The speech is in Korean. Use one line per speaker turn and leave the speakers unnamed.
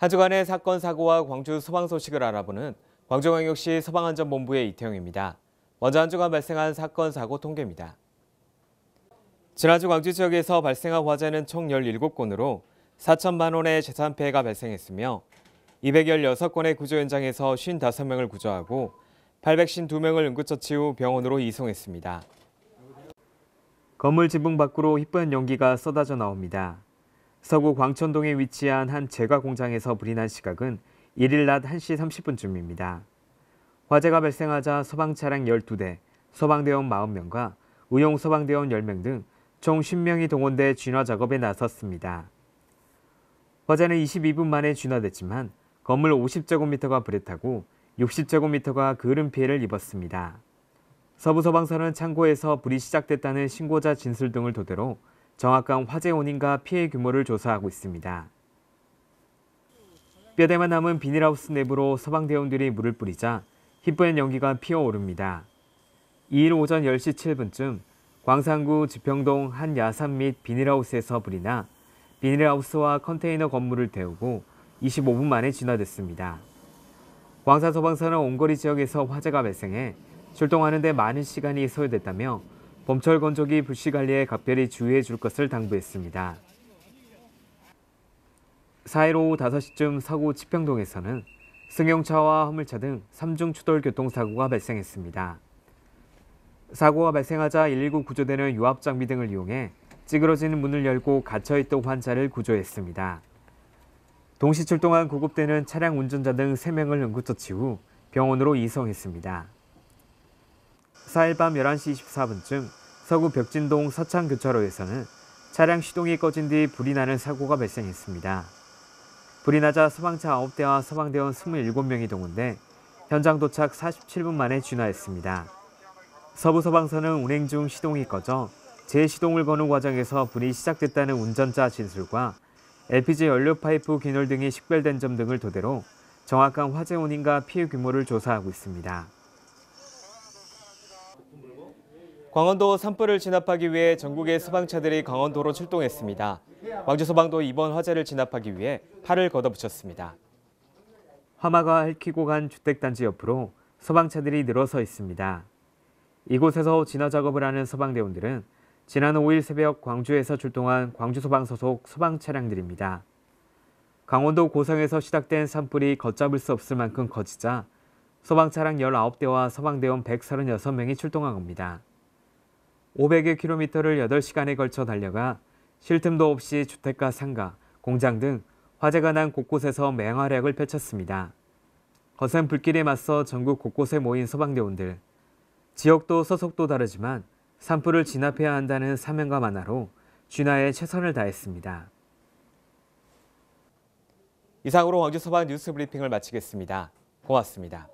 한 주간의 사건 사고와 광주 소방 소식을 알아보는 광주광역시 소방안전본부의 이태용입니다 먼저 한 주간 발생한 사건 사고 통계입니다. 지난주 광주 지역에서 발생한 화재는 총 17건으로 4천만 원의 재산 피해가 발생했으며 216건의 구조 현장에서 55명을 구조하고 852명을 응급처치 후 병원으로 이송했습니다. 건물 지붕 밖으로 희뿌한 연기가 쏟아져 나옵니다. 서구 광천동에 위치한 한 제과 공장에서 불이 난 시각은 1일 낮 1시 30분쯤입니다. 화재가 발생하자 소방 차량 12대, 소방대원 40명과 의용 소방대원 10명 등 총 10명이 동원돼 진화 작업에 나섰습니다. 화재는 22분 만에 진화됐지만 건물 50제곱미터가 불에 타고 60제곱미터가 그을음 피해를 입었습니다. 서부소방서는 창고에서 불이 시작됐다는 신고자 진술 등을 토대로 정확한 화재 원인과 피해 규모를 조사하고 있습니다. 뼈대만 남은 비닐하우스 내부로 소방대원들이 물을 뿌리자 희뿌연 연기가 피어오릅니다. 2일 오전 10시 7분쯤 광산구 지평동 한 야산 및 비닐하우스에서 불이 나 비닐하우스와 컨테이너 건물을 태우고 25분 만에 진화됐습니다. 광산소방서는 온거리 지역에서 화재가 발생해 출동하는 데 많은 시간이 소요됐다며 검철 건조기 불씨 관리에 각별히 주의해 줄 것을 당부했습니다. 4일 오후 5시쯤 사고 치평동에서는 승용차와 화물차 등 3중 추돌 교통사고가 발생했습니다. 사고가 발생하자 119 구조대는 유압장비 등을 이용해 찌그러지는 문을 열고 갇혀있던 환자를 구조했습니다. 동시 출동한 구급대는 차량 운전자 등 3명을 응급처치 후 병원으로 이송했습니다. 4일 밤 11시 24분쯤 서구 벽진동 서창 교차로에서는 차량 시동이 꺼진 뒤 불이 나는 사고가 발생했습니다. 불이 나자 소방차 9대와 소방대원 27명이 동원돼 현장 도착 47분 만에 진화했습니다. 서부소방서는 운행 중 시동이 꺼져 재시동을 거는 과정에서 불이 시작됐다는 운전자 진술과 LPG 연료 파이프 균열 등이 식별된 점 등을 토대로 정확한 화재 원인과 피해 규모를 조사하고 있습니다. 광원도 산불을 진압하기 위해 전국의 소방차들이 광원도로 출동했습니다. 왕주소방도 이번 화재를 진압하기 위해 팔을 걷어붙였습니다. 화마가 핥히고 간 주택단지 옆으로 소방차들이 늘어서 있습니다. 이곳에서 진화 작업을 하는 소방대원들은 지난 5일 새벽 광주에서 출동한 광주소방 소속 소방 차량들입니다. 강원도 고성에서 시작된 산불이 걷잡을 수 없을 만큼 커지자 소방 차량 19대와 소방대원 136명이 출동한 겁니다. 500여 킬로미터를 8시간에 걸쳐 달려가 쉴 틈도 없이 주택가 상가, 공장 등 화재가 난 곳곳에서 맹활약을 펼쳤습니다. 거센 불길에 맞서 전국 곳곳에 모인 소방대원들. 지역도 소속도 다르지만 산불을 진압해야 한다는 사명감 하나로 진화에 최선을 다했습니다. 이상으로 광주 소방 뉴스 브리핑을 마치겠습니다. 고맙습니다.